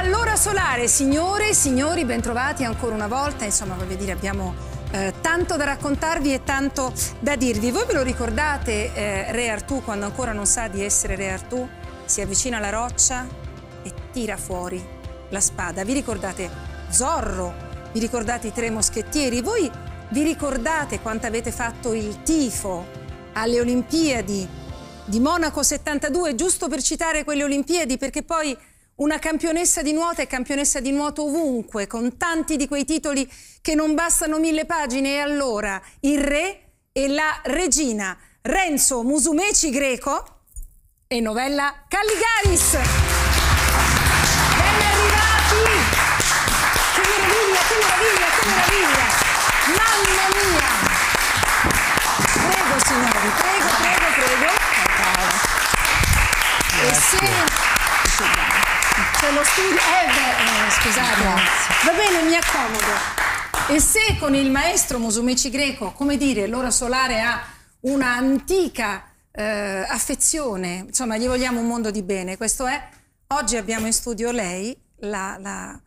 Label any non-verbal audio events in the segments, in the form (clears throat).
all'ora solare, signore e signori, bentrovati ancora una volta. Insomma, voglio dire, abbiamo eh, tanto da raccontarvi e tanto da dirvi. Voi ve lo ricordate eh, Re Artù quando ancora non sa di essere Re Artù? Si avvicina alla roccia e tira fuori la spada. Vi ricordate Zorro? Vi ricordate i tre moschettieri? Voi vi ricordate quanto avete fatto il tifo alle Olimpiadi di Monaco 72, giusto per citare quelle Olimpiadi, perché poi una campionessa di nuoto e campionessa di nuoto ovunque, con tanti di quei titoli che non bastano mille pagine. E allora il re e la regina, Renzo Musumeci Greco e Novella Calligaris. Ben arrivati! Che meraviglia, che meraviglia, che meraviglia! Mamma mia! Prego signori, prego, prego, prego. E se... C'è lo studio. Eh, beh, eh, scusate. Grazie. Va bene, mi accomodo. E se con il maestro Musumeci Greco, come dire, l'ora solare ha una antica eh, affezione, insomma, gli vogliamo un mondo di bene, questo è. Oggi abbiamo in studio lei, la, la,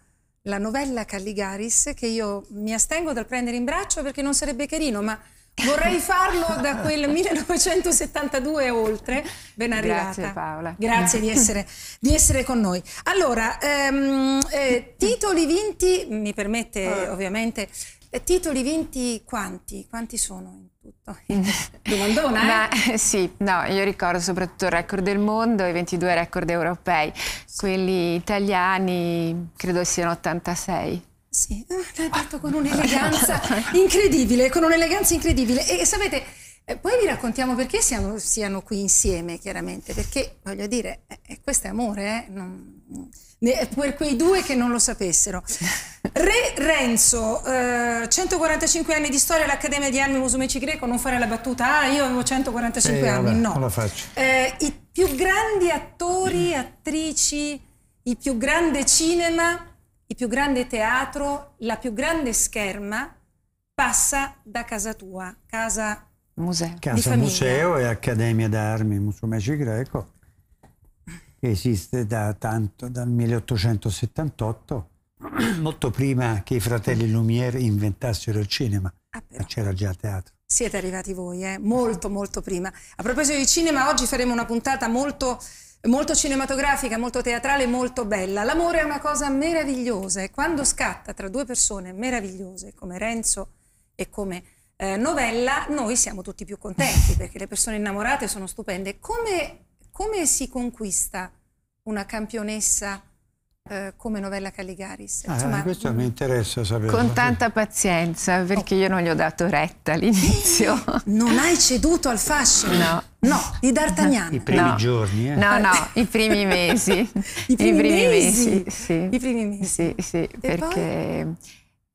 la novella Calligaris, che io mi astengo dal prendere in braccio perché non sarebbe carino, ma Vorrei farlo da quel 1972 e oltre. Ben arrivata. Grazie Paola. Grazie di essere, di essere con noi. Allora, ehm, eh, titoli vinti, mi permette oh. ovviamente, eh, titoli vinti quanti? Quanti sono in tutto? (laughs) Domandona, eh? Ma, eh, Sì, no, io ricordo soprattutto il record del mondo e 22 record europei. Quelli italiani credo siano 86. Sì, ah, l'ha detto con un'eleganza (laughs) incredibile, con un'eleganza incredibile. E sapete, eh, poi vi raccontiamo perché siamo, siano qui insieme, chiaramente, perché voglio dire, eh, eh questo è amore, eh? non, per quei due che non lo sapessero. Re Renzo, eh, 145 anni di storia all'Accademia di Armi Musumeci Greco, non fare la battuta, ah io avevo 145 anni, vabbè, no. Non la faccio. Eh, I più grandi attori, attrici, il più grande cinema il più grande teatro, la più grande scherma passa da casa tua, casa museo. Casa museo e Accademia d'Armi, Museo Magi Greco, che esiste da tanto, dal 1878, (clears throat) molto prima che i fratelli Lumière inventassero il cinema, ah, ma c'era già teatro. Siete arrivati voi, eh? molto molto prima. A proposito di cinema, oggi faremo una puntata molto molto cinematografica, molto teatrale, molto bella. L'amore è una cosa meravigliosa e quando scatta tra due persone meravigliose come Renzo e come eh, Novella, noi siamo tutti più contenti (laughs) perché le persone innamorate sono stupende. Come, come si conquista una campionessa? Eh, come novella Caligaris. Ah, questo mi mm, interessa sapere. Con tanta pazienza, perché oh. io non gli ho dato retta all'inizio. (laughs) Non hai ceduto al fascino? No. No, di D'Artagnan. I primi no. giorni, eh. No, no, eh. i primi (laughs) mesi. I primi, I primi mesi? mesi sì. I primi mesi? Sì, sì, perché... Poi?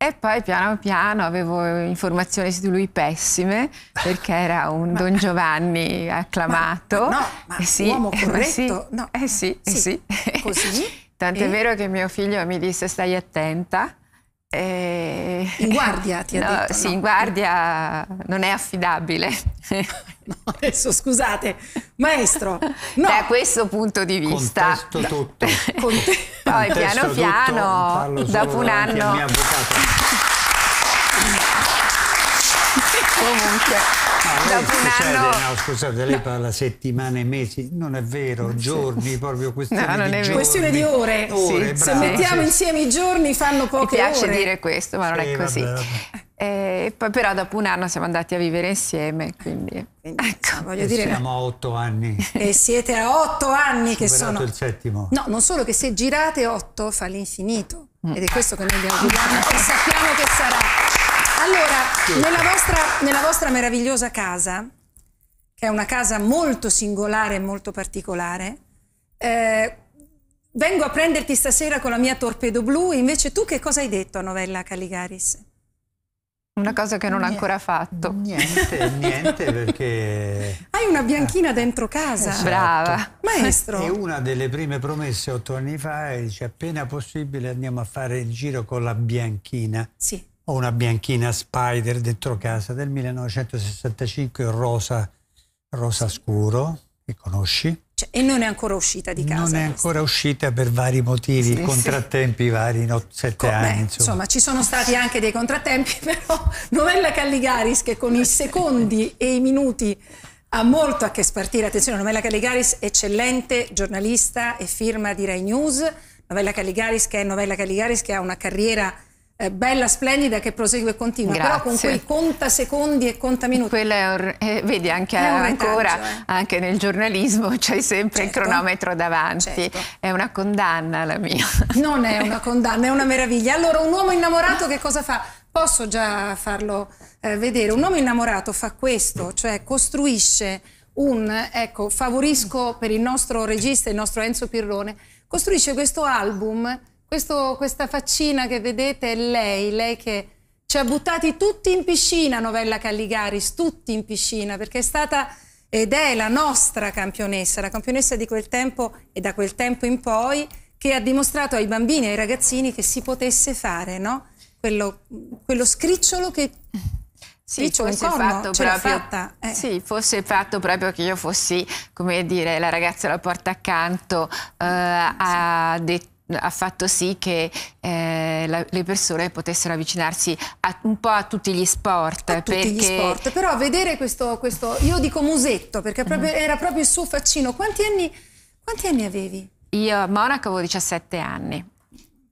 E poi piano piano avevo informazioni su lui pessime perché era un (laughs) ma, Don Giovanni acclamato. Ma, ma no, ma eh sì, uomo corretto. Sì, no. Eh sì, sì. Eh sì. Così? Tant'è e? vero che mio figlio mi disse stai attenta. E... In guardia ti (laughs) no, ha detto? Sì, no. in guardia non è affidabile. (laughs) No, adesso scusate, maestro. Da questo punto di vista. (laughs) Contesto tutto. Conte... Poi piano piano, dopo un anno... Comunque dopo succede, un anno... No, scusate, lei no. parla settimane, mesi, non è vero, giorni, sì. proprio questione no, non di è giorni. Questione di ore. ore sì. Se mettiamo sì. insieme i giorni fanno poche ore. Mi piace ore. dire questo, ma non è così. Vabbè, vabbè. Eh, e poi però dopo un anno siamo andati a vivere insieme, quindi, ecco. voglio e dire... Siamo a otto anni. E siete a otto anni che sono... il settimo. No, non solo che se girate otto fa l'infinito. Mm. Ed è questo che noi abbiamo girato e sappiamo che sarà. Allora, nella vostra, nella vostra meravigliosa casa, che è una casa molto singolare e molto particolare, eh, vengo a prenderti stasera con la mia torpedo blu, invece tu che cosa hai detto a Novella Caligaris? Una cosa che non ho ancora fatto. Niente, (laughs) niente perché... Hai una bianchina dentro casa. Esatto. Brava. Maestro. E una delle prime promesse otto anni fa è dice appena possibile andiamo a fare il giro con la bianchina. Sì ho una bianchina Spider dentro casa del 1965 rosa, rosa scuro, che conosci. Cioè, e non è ancora uscita di casa? Non è ancora uscita per vari motivi, sì, contrattempi sì. vari, no, sette anni. insomma. insomma. ci sono stati anche dei contrattempi, (laughs) però Novella Calligaris che con i secondi e i minuti ha molto a che spartire. Attenzione, Novella Calligaris, eccellente giornalista e firma di Rai News. Novella Calligaris che è Novella Calligaris che ha una carriera bella, splendida, che prosegue e continua, Grazie. però con quei conta secondi e conta minuti. Un, eh, vedi, anche, ancora, eh. anche nel giornalismo (laughs) c'è sempre certo. il cronometro davanti. Certo. È una condanna la mia. (laughs) Non è una condanna, è una meraviglia. Allora, un uomo innamorato che cosa fa? Posso già farlo eh, vedere. Un uomo innamorato fa questo, cioè costruisce un, ecco, favorisco per il nostro regista, il nostro Enzo Pirrone, costruisce questo album questo, questa faccina che vedete è lei, lei che ci ha buttati tutti in piscina, Novella Calligaris, tutti in piscina, perché è stata ed è la nostra campionessa, la campionessa di quel tempo e da quel tempo in poi, che ha dimostrato ai bambini e ai ragazzini che si potesse fare, no? Quello, quello scricciolo che... Sì, fosse fatto, proprio, eh. sì fosse fatto proprio che io fossi, come dire, la ragazza alla porta accanto, eh, sì. ha detto ha fatto sì che eh, la, le persone potessero avvicinarsi a, un po' a tutti gli sport. A perché... tutti gli sport, però vedere questo, questo io dico musetto, perché proprio, mm. era proprio il suo faccino. Quanti anni, quanti anni avevi? Io a Monaco avevo 17 anni.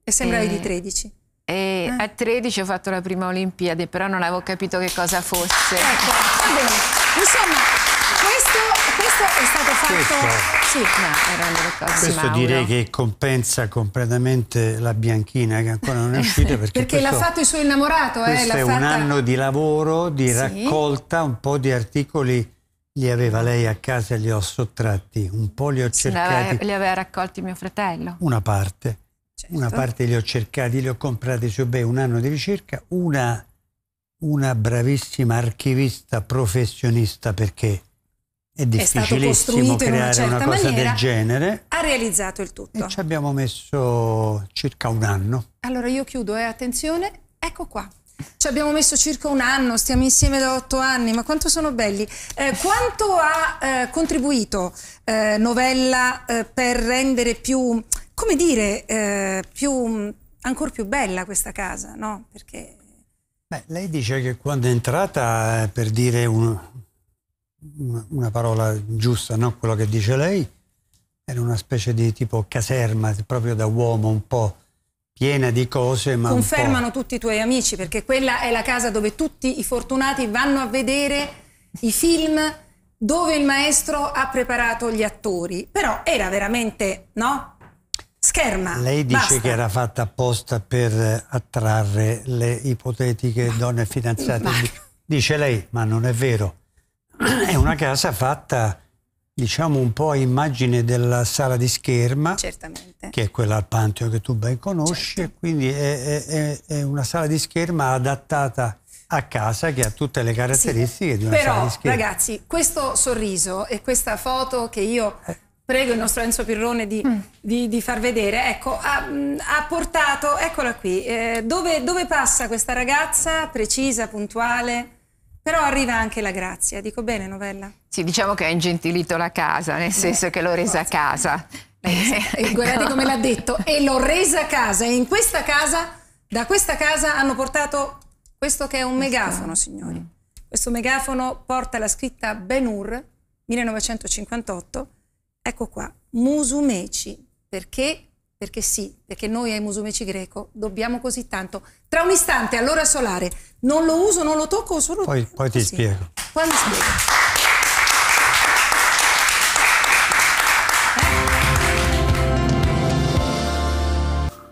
E sembravi e... di 13? Eh, e eh. a 13 ho fatto la prima Olimpiade, però non avevo capito che cosa fosse. Ecco, va bene. Insomma, questo, questo è stato fatto... Questo sì, ma erano le cose Questo direi che compensa completamente la Bianchina che ancora non è uscita. (laughs) Perché, perché l'ha fatto il suo innamorato. Eh, questo eh, è fatta... un anno di lavoro, di sì. raccolta, un po' di articoli li aveva lei a casa e li ho sottratti, un po' li ho cercati. Li aveva raccolti mio fratello? Una parte. Certo. Una parte li ho cercati, li ho comprati su eBay, un anno di ricerca, una, una bravissima archivista professionista perché è difficilissimo è creare una, una, cosa maniera, del genere. Ha realizzato il tutto. E ci abbiamo messo circa un anno. Allora io chiudo, eh, attenzione, ecco qua. Ci abbiamo messo circa un anno, stiamo insieme da otto anni, ma quanto sono belli. Eh, quanto ha eh, contribuito eh, Novella eh, per rendere più, come dire, eh, più, ancora più bella questa casa, no? Perché... Beh, lei dice che quando è entrata, per dire un, una parola giusta, no? quello che dice lei, era una specie di tipo caserma, proprio da uomo un po' piena di cose. Ma Confermano tutti i tuoi amici, perché quella è la casa dove tutti i fortunati vanno a vedere i film dove il maestro ha preparato gli attori. Però era veramente, no? Scherma. Lei dice basta. che era fatta apposta per attrarre le ipotetiche donne fidanzate. Ma... Dice lei, ma non è vero è una casa fatta diciamo un po' a immagine della sala di scherma, Certamente. che è quella al Pantheon che tu ben conosci, certo. quindi è, è, è, una sala di scherma adattata a casa che ha tutte le caratteristiche sì. di una Però, sala di scherma. Però ragazzi, questo sorriso e questa foto che io prego il nostro Enzo Pirrone di, mm. di, di far vedere, ecco, ha, mm, ha portato, eccola qui, eh, dove, dove passa questa ragazza precisa, puntuale? Però arriva anche la grazia, dico bene Novella? Sì, diciamo che ha ingentilito la casa, nel senso che l'ho resa a casa. (laughs) E guardate ecco. come l'ha detto, e l'ho resa a casa. E in questa casa, da questa casa hanno portato questo che è un megafono, signori. Questo megafono porta la scritta Ben Hur, 1958. Ecco qua, Musumeci, perché perché sì, perché noi ai Musumeci Greco dobbiamo così tanto. Tra un istante, all'ora solare, non lo uso, non lo tocco, solo... Poi, poi ti spiego. Poi mi spiego.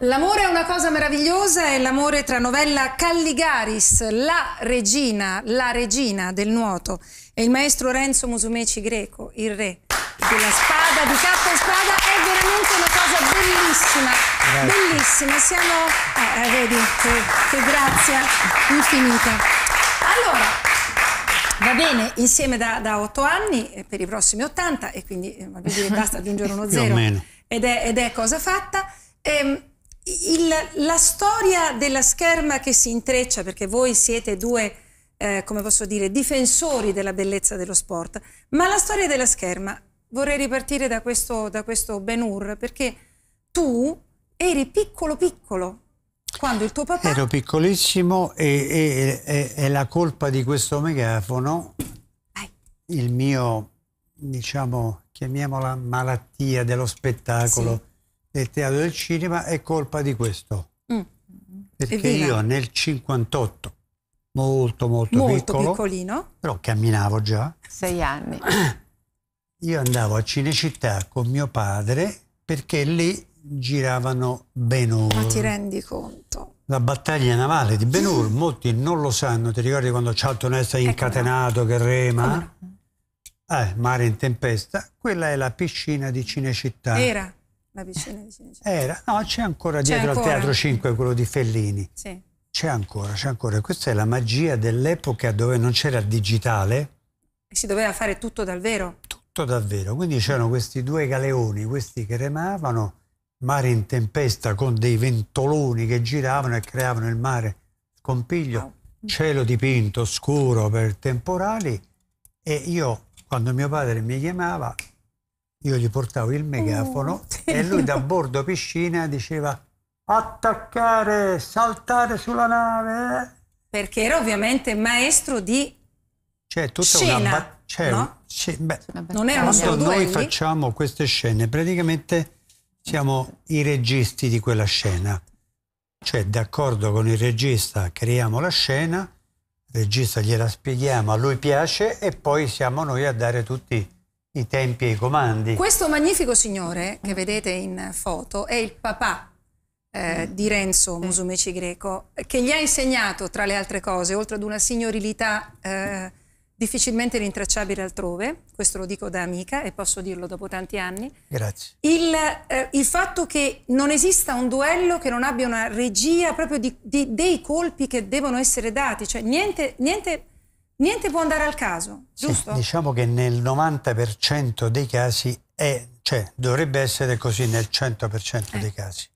Eh? L'amore è una cosa meravigliosa, è l'amore tra novella Calligaris, la regina, la regina del nuoto, e il maestro Renzo Musumeci Greco, il re della spada di capo veramente una cosa bellissima, grazie. bellissima. Siamo, eh, eh, vedi, che, che grazia infinita. Allora, Va bene, insieme da, da 8 anni eh, per i prossimi 80 e quindi eh, dire, (laughs) basta aggiungere uno zero ed è, ed è, cosa fatta. Ehm, il, la storia della scherma che si intreccia, perché voi siete due, eh, come posso dire, difensori della bellezza dello sport, ma la storia della scherma vorrei ripartire da questo, da questo Ben Hur, perché tu eri piccolo piccolo quando il tuo papà... Ero piccolissimo e, e, e, e la colpa di questo megafono, Vai. il mio, diciamo, chiamiamola malattia dello spettacolo, sì. del teatro del cinema, è colpa di questo. Mm. Perché io nel 58 molto molto, molto piccolino, però camminavo già. Sei anni. (clears throat) io andavo a Cinecittà con mio padre perché lì giravano Benur. Ma ti rendi conto? La battaglia navale di Benur, mm. molti non lo sanno, ti ricordi quando Charlton Heston è incatenato no. che rema? Eh, mare in tempesta, quella è la piscina di Cinecittà. Era la piscina di Cinecittà. Era, no, c'è ancora dietro ancora. al Teatro 5 quello di Fellini. Sì. C'è ancora, c'è ancora. Questa è la magia dell'epoca dove non c'era digitale. E si doveva fare tutto dal vero. Tutto tutto davvero. Quindi c'erano questi due galeoni, questi che remavano, mare in tempesta con dei ventoloni che giravano e creavano il mare scompiglio, mm. cielo dipinto, scuro per temporali e io quando mio padre mi chiamava io gli portavo il megafono uh, e lui da bordo piscina diceva attaccare, saltare sulla nave. Perché era ovviamente maestro di C'è cioè, tutta scena. una c'è, no? c'è, beh, non erano solo due noi facciamo queste scene, praticamente siamo i registi di quella scena. Cioè, d'accordo con il regista, creiamo la scena, il regista gliela spieghiamo, a lui piace e poi siamo noi a dare tutti i tempi e i comandi. Questo magnifico signore che vedete in foto è il papà eh, mm. di Renzo Musumeci Greco, che gli ha insegnato, tra le altre cose, oltre ad una signorilità... Eh, difficilmente rintracciabile altrove, questo lo dico da amica e posso dirlo dopo tanti anni. Grazie. Il, eh, il fatto che non esista un duello che non abbia una regia proprio di, di, dei colpi che devono essere dati, cioè niente, niente, niente può andare al caso, giusto? Sì, diciamo che nel 90% dei casi è, cioè dovrebbe essere così nel 100% eh. dei ecco. casi.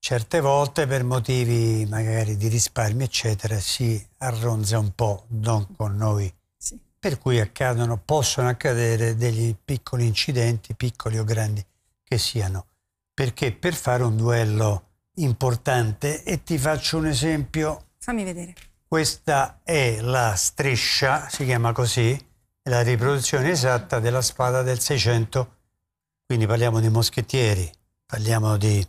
Certe volte per motivi magari di risparmio, eccetera, si arronza un po', non con noi. Sì. Per cui accadono, possono accadere degli piccoli incidenti, piccoli o grandi che siano. Perché per fare un duello importante, e ti faccio un esempio. Fammi vedere. Questa è la striscia, si chiama così, la riproduzione esatta della spada del 600. Quindi parliamo di moschettieri, parliamo di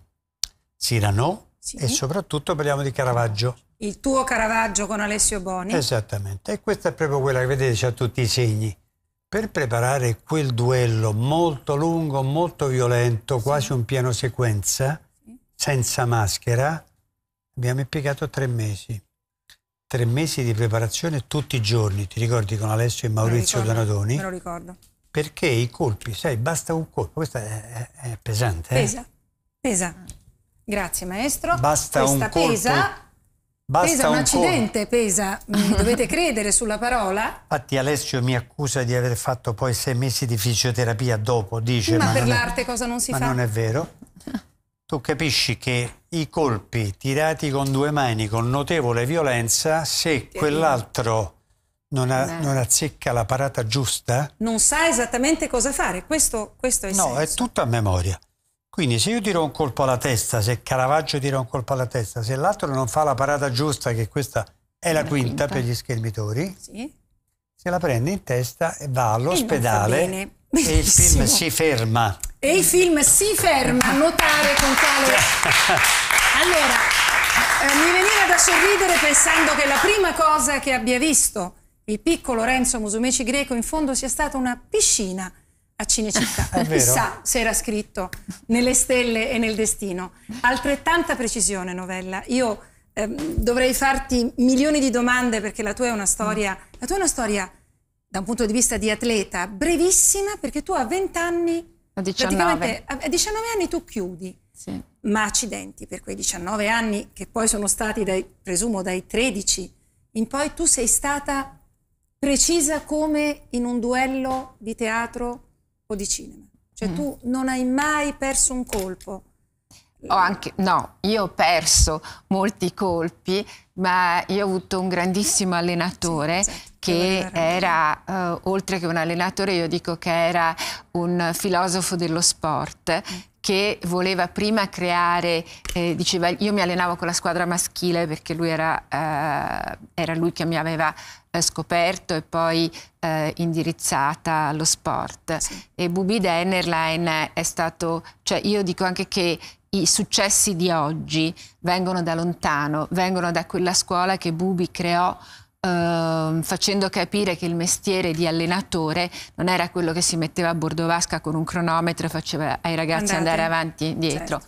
Cyrano sì. e soprattutto parliamo di Caravaggio. Il tuo Caravaggio con Alessio Boni. Esattamente, e questa è proprio quella che vedete, ha tutti i segni. Per preparare quel duello molto lungo, molto violento, sì. quasi un piano sequenza, sì. senza maschera, abbiamo impiegato tre mesi. Tre mesi di preparazione tutti i giorni, ti ricordi con Alessio e Maurizio Donatoni? Me lo ricordo. Perché i colpi, sai, basta un colpo, questo è, è pesante. Pesa, eh? pesa. Grazie maestro. Basta Questa un colpo. pesa. Basta pesa un, un accidente, colpo. pesa, (laughs) dovete credere sulla parola. Infatti Alessio mi accusa di aver fatto poi sei mesi di fisioterapia dopo, dice. Ma, ma per l'arte è... cosa non si ma fa? Ma non è vero. Tu capisci che i colpi tirati con due mani con notevole violenza, se quell'altro non, eh. non azzecca la parata giusta... Non sa esattamente cosa fare, questo, questo è il No, senso. è tutto a memoria. Quindi se io tiro un colpo alla testa, se Caravaggio tira un colpo alla testa, se l'altro non fa la parata giusta, che questa è la, quinta, quinta, per gli schermitori, sì. se la prende in testa e va all'ospedale e il film si ferma. E il film si ferma a notare con quale... Cioè. Allora, eh, mi veniva da sorridere pensando che la prima cosa che abbia visto il piccolo Renzo Musumeci Greco in fondo sia stata una piscina a Cinecittà. (laughs) Chissà se era scritto nelle stelle e nel destino. Altrettanta precisione, novella. Io eh, dovrei farti milioni di domande perché la tua è una storia, la tua è una storia da un punto di vista di atleta brevissima perché tu a 20 anni, a 19, a 19 anni tu chiudi. Sì. Ma accidenti, per quei 19 anni che poi sono stati, dai, presumo, dai 13 in poi, tu sei stata precisa come in un duello di teatro o di cinema. Cioè mm. tu non hai mai perso un colpo. Ho anche, no, io ho perso molti colpi, ma io ho avuto un grandissimo eh, allenatore sì, certo, che era, eh, oltre che un allenatore, io dico che era un filosofo dello sport, mm che voleva prima creare, eh, diceva io mi allenavo con la squadra maschile perché lui era, eh, era lui che mi aveva eh, scoperto e poi eh, indirizzata allo sport. Sì. E Bubi Dennerlein è stato, cioè io dico anche che i successi di oggi vengono da lontano, vengono da quella scuola che Bubi creò Ehm, facendo capire che il mestiere di allenatore non era quello che si metteva a bordo vasca con un cronometro e faceva ai ragazzi Andate. andare avanti e indietro. Certo.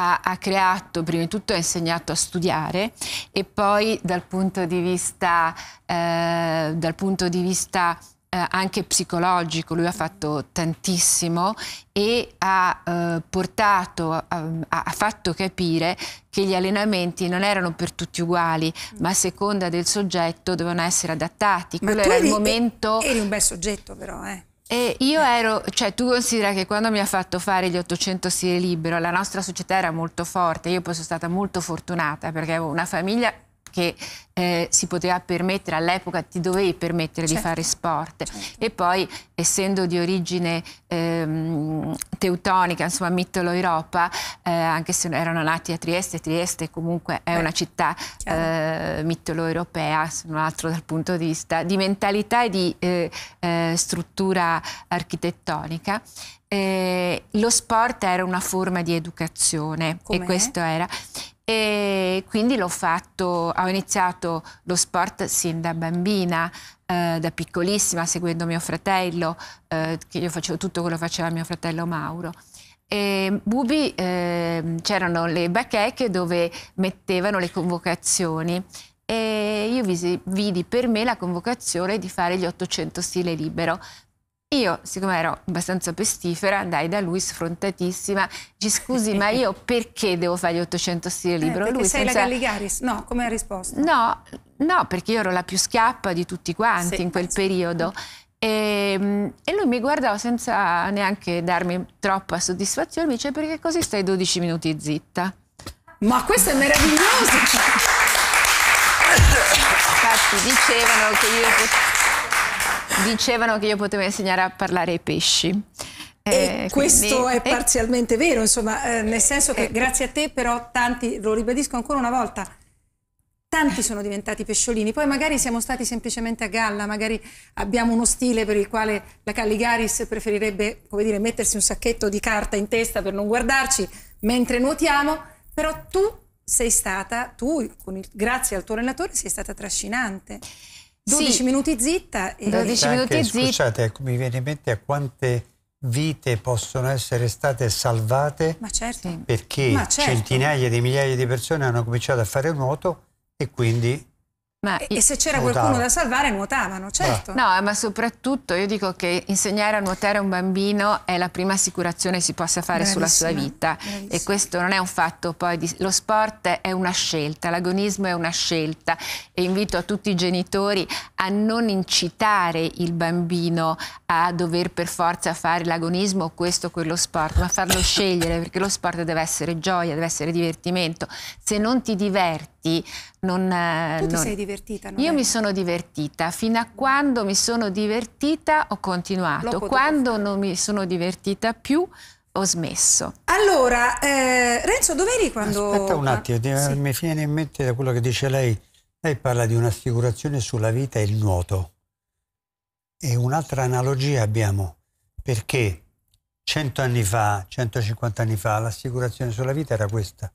Ha, ha, creato, prima di tutto ha insegnato a studiare e poi dal punto di vista, eh, dal punto di vista eh, anche psicologico, lui ha fatto tantissimo e ha eh, portato, eh, ha, ha, fatto capire che gli allenamenti non erano per tutti uguali, mm. ma a seconda del soggetto dovevano essere adattati. Ma Quello era eri, il momento... Eri un bel soggetto però, eh. E io ero, cioè tu considera che quando mi ha fatto fare gli 800 stile libero, la nostra società era molto forte, io poi sono stata molto fortunata perché avevo una famiglia che eh, si poteva permettere, all'epoca ti dovevi permettere certo. di fare sport. Certo. E poi, essendo di origine ehm, teutonica, insomma Mittolo europa eh, anche se erano nati a Trieste, Trieste comunque è Beh, una città eh, mitolo-europea, se non altro dal punto di vista di mentalità e di eh, eh, struttura architettonica. Eh, lo sport era una forma di educazione e questo era e quindi l'ho fatto, ho iniziato lo sport sin da bambina, eh, da piccolissima, seguendo mio fratello, eh, che io facevo tutto quello che faceva mio fratello Mauro. E Bubi eh, c'erano le bacheche dove mettevano le convocazioni e io visi, vidi per me la convocazione di fare gli 800 stile libero io, siccome ero abbastanza pestifera, andai da lui sfrontatissima. Ci scusi, ma io (laughs) perché devo fare gli 800 stili eh, libro? lui sei senza... la Galligaris? No, come ha risposto? No, no, perché io ero la più schiappa di tutti quanti sì, in quel penso. periodo. E, ehm, e, lui mi guardò senza neanche darmi troppa soddisfazione, mi dice perché così stai 12 minuti zitta. Ma questo è meraviglioso! Infatti dicevano che io dicevano che io potevo insegnare a parlare ai pesci. E eh, questo quindi, è parzialmente eh, vero, insomma, eh, nel senso che eh. grazie a te però tanti, lo ribadisco ancora una volta, tanti sono diventati pesciolini, poi magari siamo stati semplicemente a galla, magari abbiamo uno stile per il quale la Calligaris preferirebbe, come dire, mettersi un sacchetto di carta in testa per non guardarci mentre nuotiamo, però tu sei stata, tu, il, grazie al tuo allenatore, sei stata trascinante. 12 sì. minuti zitta. E... 12 anche, minuti ecco, zitta. Scusate, mi viene in mente a quante vite possono essere state salvate Ma certo. perché Ma certo. centinaia di migliaia di persone hanno cominciato a fare nuoto e quindi ma e, se c'era qualcuno da salvare nuotavano, certo. No, ma soprattutto io dico che insegnare a nuotare a un bambino è la prima assicurazione che si possa fare bravissima, sulla sua vita bravissima. e questo non è un fatto poi di... Lo sport è una scelta, l'agonismo è una scelta e invito a tutti i genitori a non incitare il bambino a dover per forza fare l'agonismo o questo o quello sport, ma farlo scegliere perché lo sport deve essere gioia, deve essere divertimento. Se non ti diverti fatti. Non, eh, tu ti sei divertita? Io è... mi sono divertita. Fino a quando mi sono divertita ho continuato. Quando fare. non mi sono divertita più ho smesso. Allora, eh, Renzo eri quando... Aspetta un ah, attimo, ah, sì. mi viene in mente da quello che dice lei. Lei parla di un'assicurazione sulla vita e il nuoto. E un'altra analogia abbiamo, perché 100 anni fa, 150 anni fa, l'assicurazione sulla vita era questa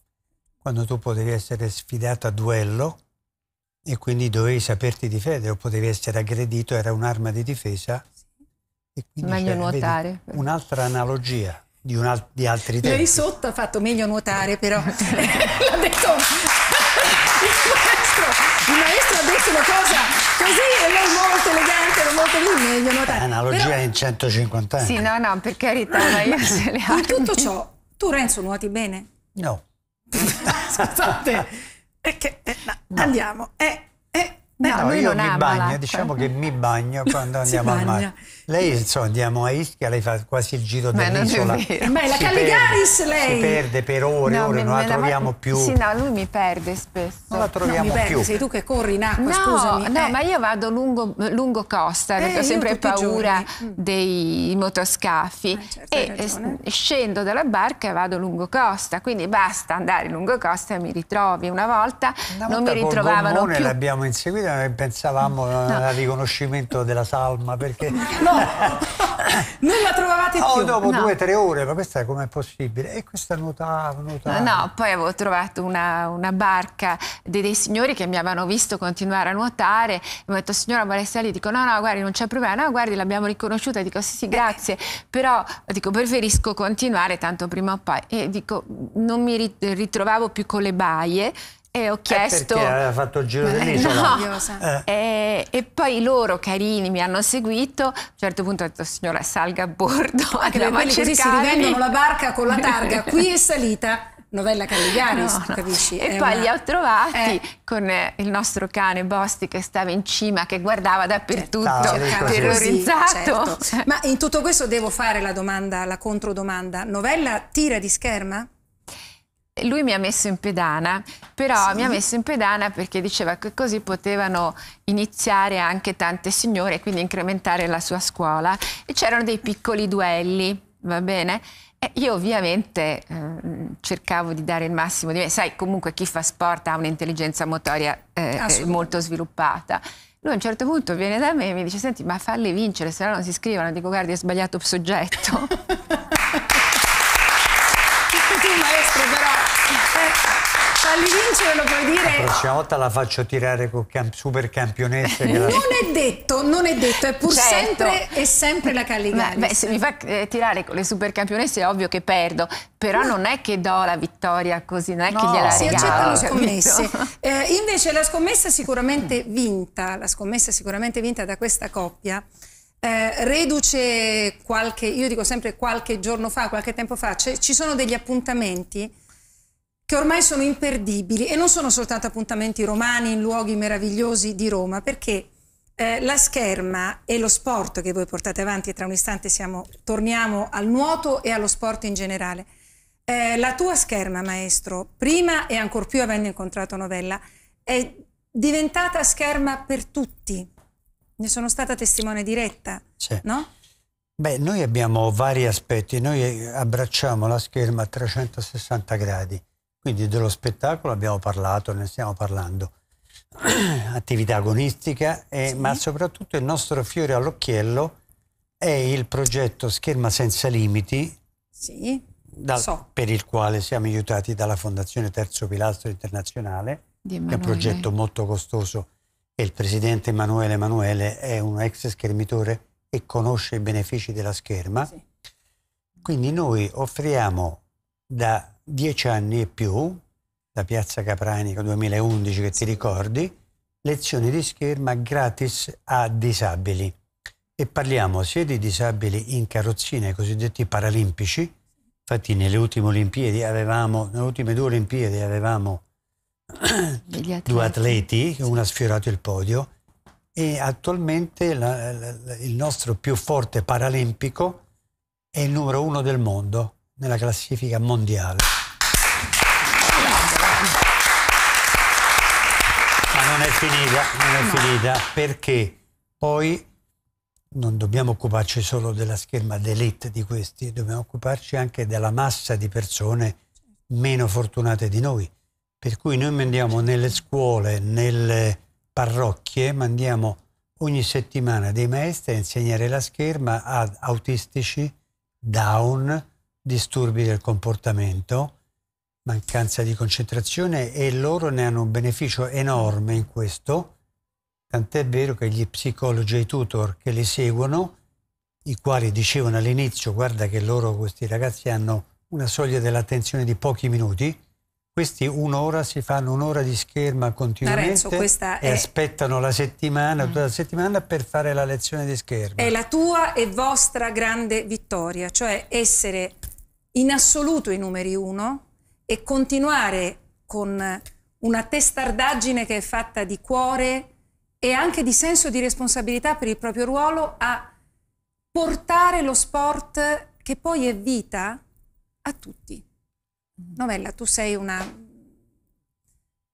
quando tu potevi essere sfidato a duello e quindi dovevi saperti difendere o potevi essere aggredito, era un'arma di difesa. Sì. meglio nuotare. Vedi, un'altra analogia di, un al- di altri tempi. Lei sotto ha fatto meglio nuotare però, (laughs) l'ha detto il maestro, il maestro ha detto una cosa così e lei molto elegante, molto lì, meglio nuotare. È analogia però... in 150 anni. Sì, no, no, per carità, ma io se (laughs) le In tutto ciò, tu Renzo nuoti bene? No. (laughs) scusate, è che, eh, no, no. andiamo. Eh, eh, no, io mi bagno, diciamo che mi bagno quando (laughs) andiamo al mare. Lei, insomma, andiamo a Ischia, lei fa quasi il giro dell'isola. Ma è la Caligaris lei! Si perde per ore, no, ore, non la troviamo la... più. Sì, no, lui mi perde spesso. Non la troviamo no, perde, più. sei tu che corri in acqua, no, scusami. No, eh. ma io vado lungo, lungo costa, perché eh, ho sempre paura mm. dei motoscafi. Eh, certo, e ragione. scendo dalla barca e vado lungo costa, quindi basta andare lungo costa e mi ritrovi. Una volta, Una volta non mi ritrovavano più. l'abbiamo inseguita e pensavamo al riconoscimento della salma, perché... No, non la trovavate oh, più. Oh, dopo no. due o tre ore, ma questa com'è possibile? E questa nuotava, nuotava. No, poi avevo trovato una, una barca dei, dei, signori che mi avevano visto continuare a nuotare. Mi ho detto, signora Balestari, dico, no, no, guardi, non c'è problema. No, guardi, l'abbiamo riconosciuta. Dico, sì, sì, grazie. Però, dico, preferisco continuare, tanto prima o poi. E dico, non mi ritrovavo più con le baie e ho chiesto... Eh perché aveva fatto il giro (laughs) dell'isola. No. Eh. E, e, poi loro, carini, mi hanno seguito. A un certo punto ho detto, signora, salga a bordo. Andiamo a cercare. si rivendono la barca con la targa. (laughs) Qui è salita novella Caligaris, no, no. capisci? E è poi una... li ho trovati eh. con il nostro cane Bosti che stava in cima, che guardava dappertutto, certo, certo, certo terrorizzato. Sì, certo. Ma in tutto questo devo fare la domanda, la controdomanda. Novella tira di scherma? Lui mi ha messo in pedana, però sì. mi ha messo in pedana perché diceva che così potevano iniziare anche tante signore, quindi incrementare la sua scuola. E c'erano dei piccoli duelli, va bene? E io ovviamente eh, cercavo di dare il massimo di me. Sai, comunque chi fa sport ha un'intelligenza motoria eh, eh molto sviluppata. Lui a un certo punto viene da me e mi dice, senti, ma falli vincere, se no non si scrivono. Dico, guardi, ho sbagliato soggetto. (laughs) tu maestro però all'inizio volevo dire... La prossima volta la faccio tirare con camp super campionessa. non è detto, non è detto, è pur certo. sempre, è sempre la Calligari. Beh, se mi fa eh, tirare con le super campionesse è ovvio che perdo, però non è che do la vittoria così, non è no, che gliela si regalo. Si accettano scommesse. (laughs) Eh, invece la scommessa sicuramente vinta, la scommessa sicuramente vinta da questa coppia, eh, reduce qualche, io dico sempre qualche giorno fa, qualche tempo fa, cioè ci sono degli appuntamenti che ormai sono imperdibili e non sono soltanto appuntamenti romani in luoghi meravigliosi di Roma, perché eh, la scherma e lo sport che voi portate avanti, e tra un istante siamo, torniamo al nuoto e allo sport in generale. Eh, la tua scherma, maestro, prima e ancor più avendo incontrato Novella, è diventata scherma per tutti. Ne sono stata testimone diretta, sì. no? Beh, noi abbiamo vari aspetti, noi abbracciamo la scherma a 360 gradi. Quindi dello spettacolo abbiamo parlato, ne stiamo parlando. (clears throat) Attività agonistica, e, sì. ma soprattutto il nostro fiore all'occhiello è il progetto Scherma Senza Limiti, sì, dal, so. per il quale siamo aiutati dalla Fondazione Terzo Pilastro Internazionale, che è un progetto molto costoso e il presidente Emanuele Emanuele è un ex schermitore e conosce i benefici della scherma. Sì. Quindi noi offriamo da dieci anni e più, da Piazza Capranica 2011 che ti ricordi, lezioni di scherma gratis a disabili. E parliamo sia di disabili in carrozzina, i cosiddetti paralimpici, infatti nelle ultime Olimpiadi avevamo, nelle ultime due Olimpiadi avevamo atleti. due atleti, uno ha sfiorato il podio, e attualmente la, la, il nostro più forte paralimpico è il numero uno del mondo, nella classifica mondiale. Ma non è finita, non è finita perché poi non dobbiamo occuparci solo della scherma d'elite di questi, dobbiamo occuparci anche della massa di persone meno fortunate di noi. Per cui noi mandiamo nelle scuole, nelle parrocchie, mandiamo ogni settimana dei maestri a insegnare la scherma ad autistici, down, disturbi del comportamento, mancanza di concentrazione e loro ne hanno un beneficio enorme in questo, tant'è vero che gli psicologi e i tutor che li seguono, i quali dicevano all'inizio guarda che loro questi ragazzi hanno una soglia dell'attenzione di pochi minuti, questi un'ora si fanno un'ora di scherma continuamente Lorenzo, e è... aspettano la settimana, tutta la mm. settimana per fare la lezione di scherma. È la tua e vostra grande vittoria, cioè essere in assoluto i numeri uno e continuare con una testardaggine che è fatta di cuore e anche di senso di responsabilità per il proprio ruolo a portare lo sport che poi è vita a tutti. Mm. Novella, tu sei una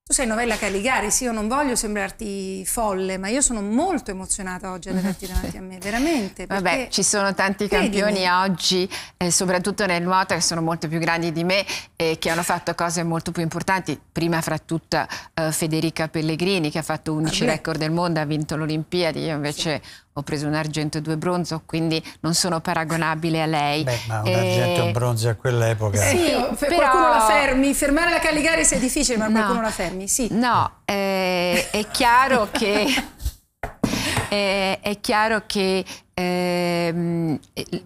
tu sei novella Caligari, sì, io non voglio sembrarti folle, ma io sono molto emozionata oggi ad averti (laughs) davanti a me, veramente. Vabbè, ci sono tanti credimi. campioni oggi, eh, soprattutto nel nuoto, che sono molto più grandi di me e che hanno fatto cose molto più importanti. Prima fra tutta eh, Federica Pellegrini, che ha fatto 11 Vabbè. record del mondo, ha vinto l'Olimpiadi, io invece... Sì ho preso un argento e due bronzo, quindi non sono paragonabile a lei. Beh, ma un e... argento e un eh, bronzo a quell'epoca. Sì, però... qualcuno la fermi, fermare la Caligari è difficile, ma no, qualcuno la fermi, sì. No, eh, è chiaro che... (laughs) Eh, è chiaro che eh,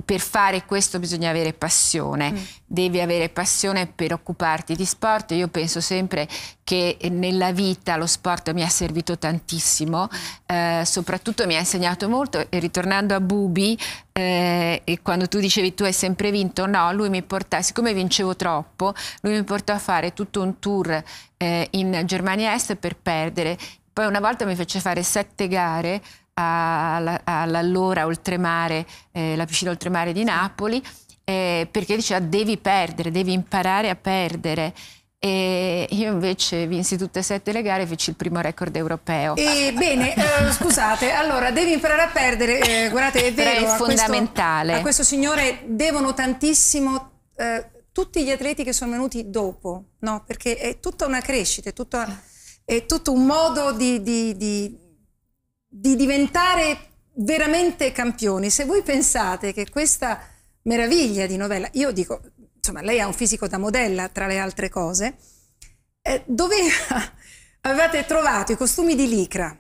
per fare questo bisogna avere passione, mm. devi avere passione per occuparti di sport, io penso sempre che nella vita lo sport mi ha servito tantissimo, eh, soprattutto mi ha insegnato molto e ritornando a Bubi, eh, e quando tu dicevi tu hai sempre vinto, no, lui mi portò, siccome vincevo troppo, lui mi portò a fare tutto un tour eh, in Germania Est per perdere, poi una volta mi fece fare sette gare all'allora oltremare, eh, la piscina oltremare di Napoli, eh, perché diceva devi perdere, devi imparare a perdere. E io invece vinsi tutte e sette le gare e feci il primo record europeo. E, bene, eh, scusate, allora devi imparare a perdere, eh, guardate, è vero, Però è fondamentale. A questo, a questo, signore devono tantissimo eh, tutti gli atleti che sono venuti dopo, no? Perché è tutta una crescita, è, tutta, è tutto un modo di, di, di di diventare veramente campioni. Se voi pensate che questa meraviglia di novella, io dico, insomma, lei ha un fisico da modella, tra le altre cose, eh, dove (laughs) avevate trovato i costumi di licra?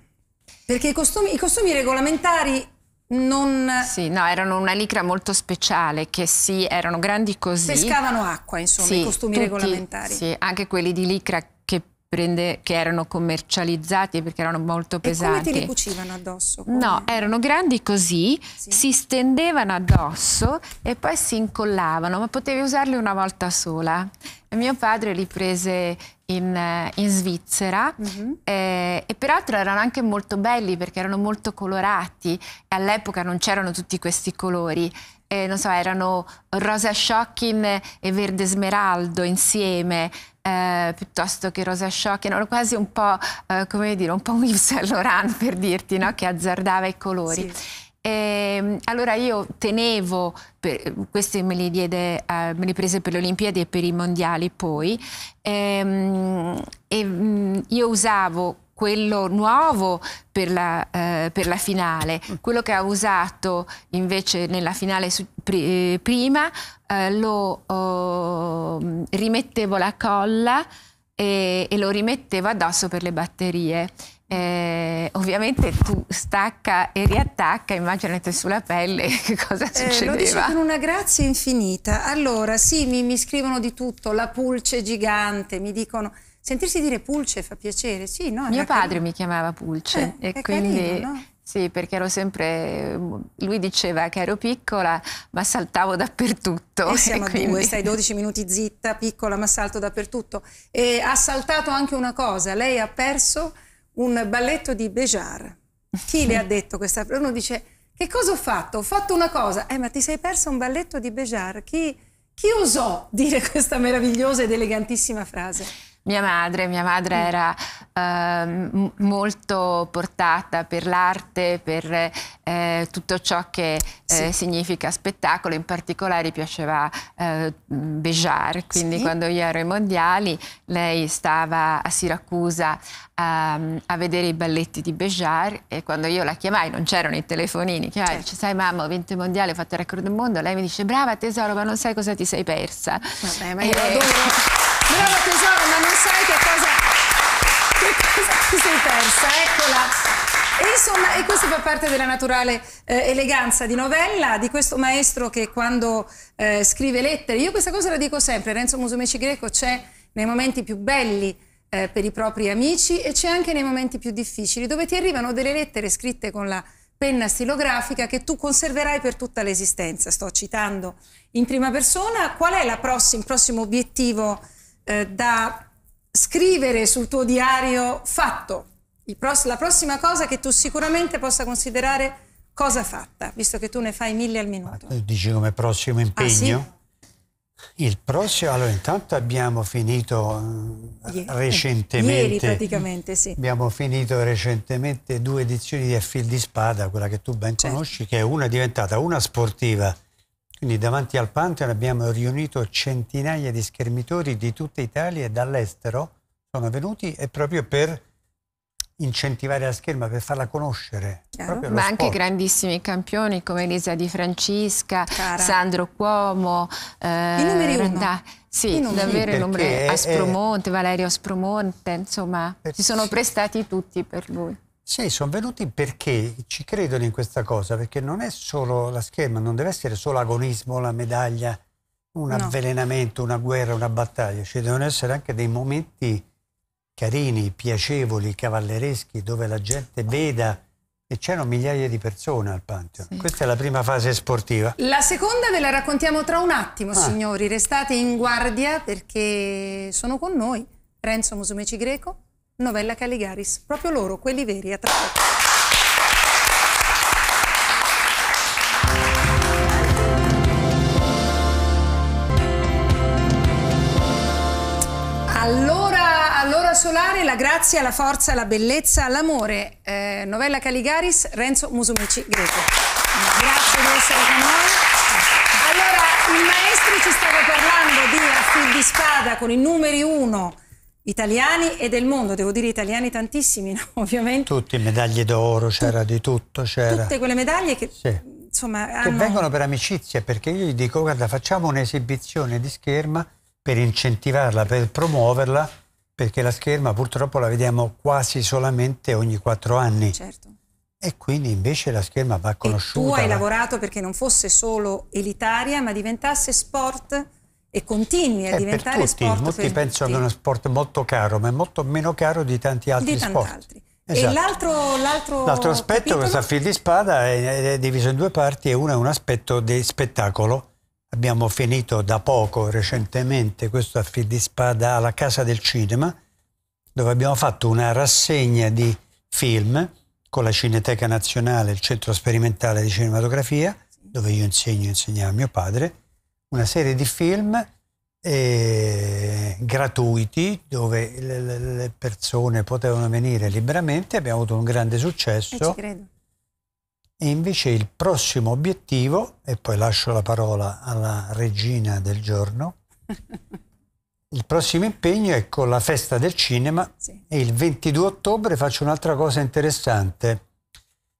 Perché i costumi, i costumi regolamentari non... Sì, no, erano una licra molto speciale che sì, erano grandi così. Pescavano acqua, insomma, sì, i costumi tutti, regolamentari. Sì, anche quelli di licra che prende, che erano commercializzati perché erano molto pesanti. E come ti li cucivano addosso? Come? No, erano grandi così, sì. si stendevano addosso e poi si incollavano, ma potevi usarli una volta sola. E mio padre li prese in, in Svizzera mm -hmm. eh, e peraltro erano anche molto belli perché erano molto colorati e all'epoca non c'erano tutti questi colori. Eh, non so, erano rosa shocking e verde smeraldo insieme eh, piuttosto che Rosa Shaw, erano quasi un po', eh, come dire, un po' un Yves Saint Laurent (laughs) per dirti, no? che azzardava i colori. Sì. E, ehm, allora io tenevo, per, queste me le, diede, eh, me le prese per le Olimpiadi e per i mondiali poi, ehm, e, e mm, io usavo quello nuovo per la, eh, per la, finale, quello che ha usato invece nella finale su, pri, eh, prima eh, lo oh, rimettevo la colla e, e, lo rimettevo addosso per le batterie. Eh, ovviamente tu stacca e riattacca, immaginate sulla pelle (laughs) che cosa succedeva. Eh, lo dice con una grazia infinita. Allora, sì, mi, mi scrivono di tutto, la pulce gigante, mi dicono sentirsi dire pulce fa piacere, sì, no? Mio padre carino. mi chiamava pulce eh, e quindi... Carino, no? Sì, perché ero sempre. Lui diceva che ero piccola, ma saltavo dappertutto. E eh, siamo e quindi... due, stai 12 minuti zitta, piccola, ma salto dappertutto. E ha saltato anche una cosa: lei ha perso un balletto di Bejar. Chi le ha (laughs) detto questa? Uno dice: Che cosa ho fatto? Ho fatto una cosa. Eh, ma ti sei perso un balletto di Bejar? Chi, chi osò dire (laughs) questa meravigliosa ed elegantissima frase? mia madre. Mia madre mm. era eh, molto portata per l'arte, per eh, tutto ciò che eh, sì. significa spettacolo, in particolare piaceva eh, Béjar, quindi sì. quando io ero ai mondiali lei stava a Siracusa a, ehm, a vedere i balletti di Béjar e quando io la chiamai, non c'erano i telefonini, chiamai, certo. dice sai mamma ho vinto il mondiale, ho fatto il record del mondo, lei mi dice brava tesoro ma non sai cosa ti sei persa. Vabbè, ma io e... adoro... Bravo tesoro, ma non sai che cosa, che cosa ti sei persa, eccola. E insomma, e questo fa parte della naturale eh, eleganza di novella di questo maestro che quando eh, scrive lettere, io questa cosa la dico sempre, Renzo Musumeci Greco c'è nei momenti più belli eh, per i propri amici e c'è anche nei momenti più difficili, dove ti arrivano delle lettere scritte con la penna stilografica che tu conserverai per tutta l'esistenza. Sto citando in prima persona qual è prossima, il prossimo obiettivo eh, da scrivere sul tuo diario fatto, il pross- la prossima cosa che tu sicuramente possa considerare cosa fatta, visto che tu ne fai mille al minuto. dici come prossimo ah, impegno? Ah, sì? Il prossimo, allora intanto abbiamo finito ieri, eh, recentemente. Ieri praticamente, sì. Abbiamo finito recentemente due edizioni di Affil di Spada, quella che tu ben certo. conosci, certo. che è una diventata una sportiva quindi davanti al Pantheon abbiamo riunito centinaia di schermitori di tutta Italia e dall'estero sono venuti e proprio per incentivare la scherma per farla conoscere. Certo. Ma anche grandissimi campioni come Elisa Di Francisca, Cara. Sandro Cuomo, eh, i numeri Randa, sì, davvero sì, numero Aspromonte, è... Valerio Aspromonte, insomma, per... si sono prestati tutti per lui. Sì, sono venuti perché ci credono in questa cosa, perché non è solo la scherma, non deve essere solo agonismo, la medaglia, un no. avvelenamento, una guerra, una battaglia, ci devono essere anche dei momenti carini, piacevoli, cavallereschi, dove la gente veda e c'erano migliaia di persone al Pantheon. Sì. Questa è la prima fase sportiva. La seconda ve la raccontiamo tra un attimo, ah. signori. Restate in guardia perché sono con noi Renzo Musumeci Greco, Novella Caligaris. Proprio loro, quelli veri, a tra poco. Allora, allora Solare, la grazia, la forza, la bellezza, l'amore. Eh, novella Caligaris, Renzo Musumeci, Greco. Grazie di essere con noi. Allora, il maestro ci stava parlando di affid di spada con i numeri 1 italiani e del mondo, devo dire italiani tantissimi, (laughs) no? ovviamente. Tutti, medaglie d'oro, c'era di tutto. Tutte quelle medaglie che, sì. insomma, che hanno... vengono per amicizia, perché io gli dico, guarda, facciamo un'esibizione di scherma per incentivarla, per promuoverla, perché la scherma purtroppo la vediamo quasi solamente ogni quattro anni. Certo. E quindi invece la scherma va conosciuta. E tu hai va... lavorato perché non fosse solo elitaria, ma diventasse sport e continui a eh, diventare per tutti, sport molti per pensano che è uno sport molto caro, ma è molto meno caro di tanti altri di tanti sport. Altri. Esatto. l'altro, aspetto, capitolo... questo fil di spada, è, è, diviso in due parti e uno è un aspetto di spettacolo. Abbiamo finito da poco, recentemente, questo a fil di spada alla Casa del Cinema, dove abbiamo fatto una rassegna di film con la Cineteca Nazionale, il Centro Sperimentale di Cinematografia, dove io insegno e insegnavo a mio padre, una serie di film eh, gratuiti dove le, le, persone potevano venire liberamente, abbiamo avuto un grande successo. E, eh, e invece il prossimo obiettivo, e poi lascio la parola alla regina del giorno, (laughs) il prossimo impegno è con la festa del cinema sì. e il 22 ottobre faccio un'altra cosa interessante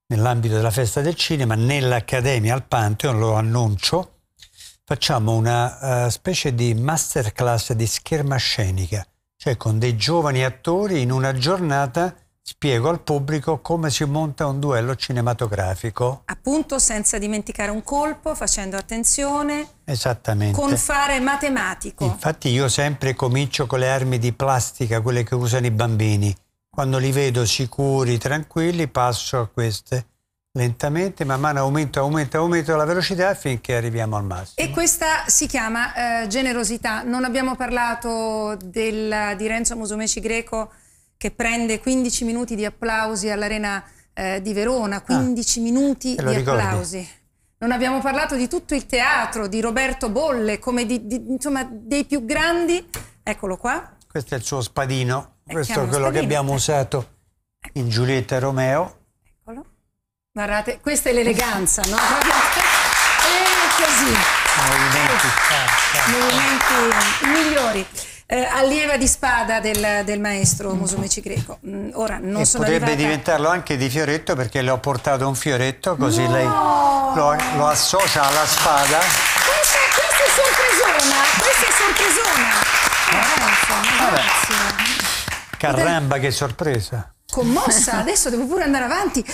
nell'ambito della festa del cinema, nell'Accademia al Pantheon, lo annuncio, facciamo una uh, specie di masterclass di scherma scenica, cioè con dei giovani attori in una giornata spiego al pubblico come si monta un duello cinematografico. Appunto, senza dimenticare un colpo, facendo attenzione. Esattamente. Con fare matematico. Infatti io sempre comincio con le armi di plastica, quelle che usano i bambini. Quando li vedo sicuri, tranquilli, passo a queste lentamente, man mano aumento, aumento, aumento la velocità finché arriviamo al massimo. E questa si chiama eh, generosità. Non abbiamo parlato del, di Renzo Musumeci Greco che prende 15 minuti di applausi all'Arena eh, di Verona, 15 ah, minuti di ricordi. applausi. Non abbiamo parlato di tutto il teatro, di Roberto Bolle, come di, di, insomma, dei più grandi. Eccolo qua. Questo è il suo spadino, è eh, questo è quello spadino. che abbiamo usato in Giulietta e Romeo Guardate, questa è l'eleganza, no? (laughs) È così. Movimenti. Ecco. Certo, certo. Movimenti migliori. Eh, allieva di spada del, del maestro mm. Musumeci Greco. Mm, ora non e sono potrebbe arrivata... diventarlo anche di fioretto perché le ho portato un fioretto così no! lei lo, lo, associa alla spada. Questa, questa è sorpresona, questa è sorpresona. Ah, Vabbè. Caramba che sorpresa. Commossa, adesso devo pure andare avanti.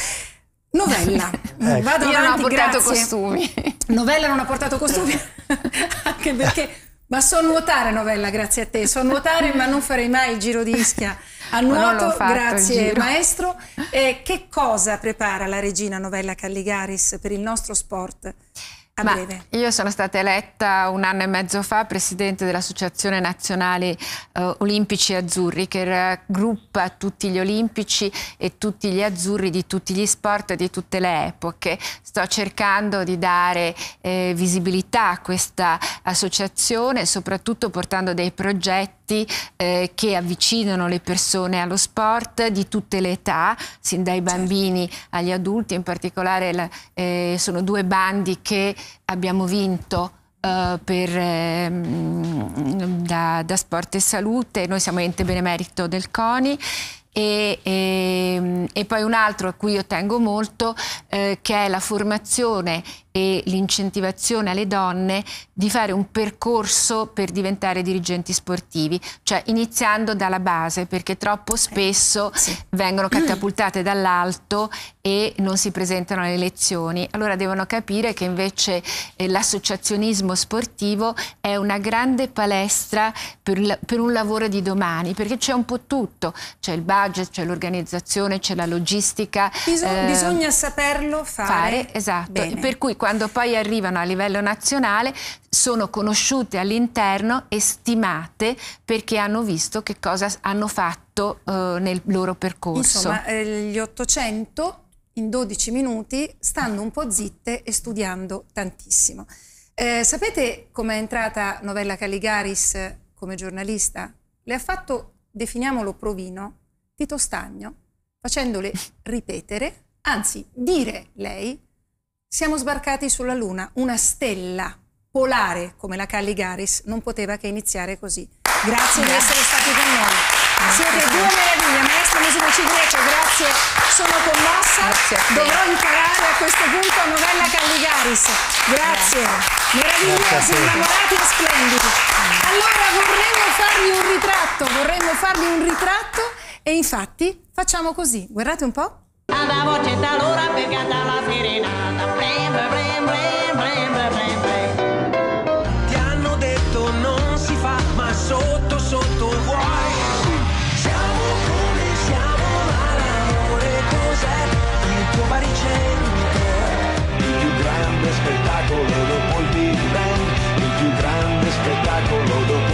Novella. (laughs) ecco. Vado Io avanti, non ha portato grazie. costumi. (laughs) Novella non ha portato costumi, (laughs) anche perché... Ma so nuotare, Novella, grazie a te. So nuotare, ma non farei mai il giro di Ischia. A nuoto, grazie maestro. Eh, che cosa prepara la regina Novella Calligaris per il nostro sport? Ma ah, Io sono stata eletta un anno e mezzo fa presidente dell'Associazione Nazionale eh, Olimpici Azzurri che raggruppa tutti gli olimpici e tutti gli azzurri di tutti gli sport e di tutte le epoche. Sto cercando di dare eh, visibilità a questa associazione soprattutto portando dei progetti eventi eh, che avvicinano le persone allo sport di tutte le età, sin dai certo. bambini agli adulti, in particolare la, eh, sono due bandi che abbiamo vinto. Uh, per, eh, da, da, Sport e Salute, noi siamo ente benemerito del CONI e, e, ehm, e poi un altro a cui io tengo molto eh, che è la formazione e l'incentivazione alle donne di fare un percorso per diventare dirigenti sportivi, cioè iniziando dalla base, perché troppo eh, spesso sì. vengono catapultate dall'alto e non si presentano alle elezioni. Allora devono capire che invece eh, l'associazionismo sportivo è una grande palestra per, per un lavoro di domani, perché c'è un po' tutto, c'è il budget, c'è l'organizzazione, c'è la logistica. Bisog eh, bisogna saperlo fare. fare esatto. Bene. Per cui quando poi arrivano a livello nazionale sono conosciute all'interno e stimate perché hanno visto che cosa hanno fatto eh, nel loro percorso. Insomma, eh, gli 800 in 12 minuti stanno un po' zitte e studiando tantissimo. Eh, sapete com'è entrata Novella Caligaris come giornalista? Le ha fatto, definiamolo provino, Tito Stagno, facendole ripetere, anzi dire lei, siamo sbarcati sulla Luna, una stella polare come la Calligaris non poteva che iniziare così. Grazie, grazie. di essere stati con noi. Siete due meraviglie, maestra Musimoci Greco, grazie, sono commossa, grazie dovrò imparare a questo punto a Novella Calligaris, grazie, grazie. meravigliosi, innamorati e splendidi. Allora vorremmo farvi un ritratto, vorremmo farvi un ritratto e infatti facciamo così, guardate un po'. Andavo a cento all'ora per cantare la serenata. Blam, blam, blam, blam, blam, blam. Ti hanno detto non si fa, ma sotto sotto vuoi. Siamo come siamo, ma l'amore cos'è? Il tuo baricentro il più grande spettacolo dopo il Big Bang, il più grande spettacolo dopo il